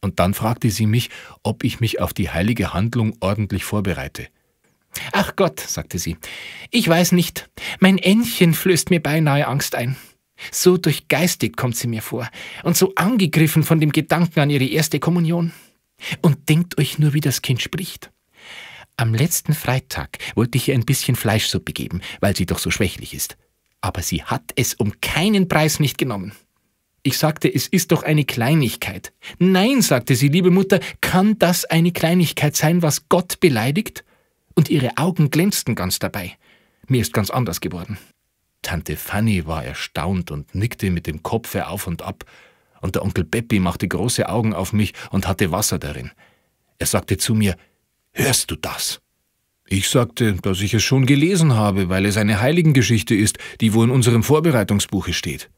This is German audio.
Und dann fragte sie mich, ob ich mich auf die heilige Handlung ordentlich vorbereite. Ach Gott, sagte sie, ich weiß nicht, mein Ännchen flößt mir beinahe Angst ein. So durchgeistigt kommt sie mir vor und so angegriffen von dem Gedanken an ihre erste Kommunion. Und denkt euch nur, wie das Kind spricht. Am letzten Freitag wollte ich ihr ein bisschen Fleischsuppe geben, weil sie doch so schwächlich ist. Aber sie hat es um keinen Preis nicht genommen. Ich sagte, es ist doch eine Kleinigkeit. Nein, sagte sie, liebe Mutter, kann das eine Kleinigkeit sein, was Gott beleidigt? Und ihre Augen glänzten ganz dabei. Mir ist ganz anders geworden. Tante Fanny war erstaunt und nickte mit dem Kopfe auf und ab, und der Onkel Beppi machte große Augen auf mich und hatte Wasser darin. Er sagte zu mir, Hörst du das? Ich sagte, dass ich es schon gelesen habe, weil es eine Heiligengeschichte ist, die wohl in unserem Vorbereitungsbuche steht.